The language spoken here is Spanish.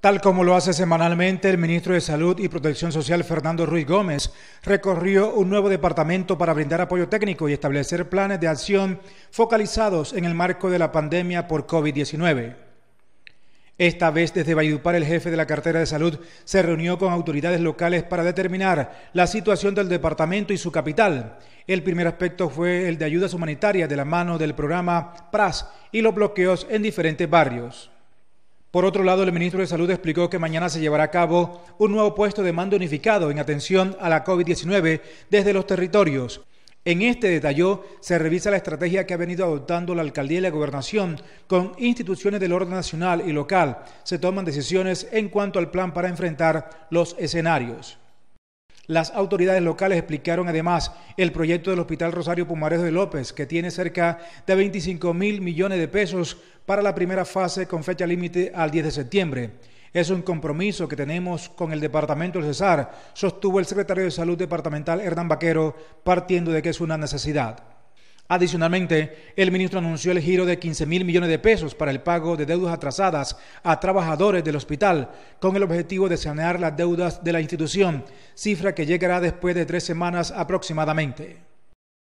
Tal como lo hace semanalmente, el ministro de Salud y Protección Social, Fernando Ruiz Gómez, recorrió un nuevo departamento para brindar apoyo técnico y establecer planes de acción focalizados en el marco de la pandemia por COVID-19. Esta vez desde Valledupar el jefe de la cartera de salud se reunió con autoridades locales para determinar la situación del departamento y su capital. El primer aspecto fue el de ayudas humanitarias de la mano del programa PRAS y los bloqueos en diferentes barrios. Por otro lado, el ministro de Salud explicó que mañana se llevará a cabo un nuevo puesto de mando unificado en atención a la COVID-19 desde los territorios. En este detalló, se revisa la estrategia que ha venido adoptando la alcaldía y la gobernación con instituciones del orden nacional y local. Se toman decisiones en cuanto al plan para enfrentar los escenarios. Las autoridades locales explicaron además el proyecto del Hospital Rosario Pumarejo de López, que tiene cerca de 25 mil millones de pesos para la primera fase con fecha límite al 10 de septiembre. Es un compromiso que tenemos con el Departamento del Cesar, sostuvo el secretario de Salud Departamental Hernán Vaquero, partiendo de que es una necesidad. Adicionalmente, el ministro anunció el giro de 15 mil millones de pesos para el pago de deudas atrasadas a trabajadores del hospital, con el objetivo de sanear las deudas de la institución, cifra que llegará después de tres semanas aproximadamente.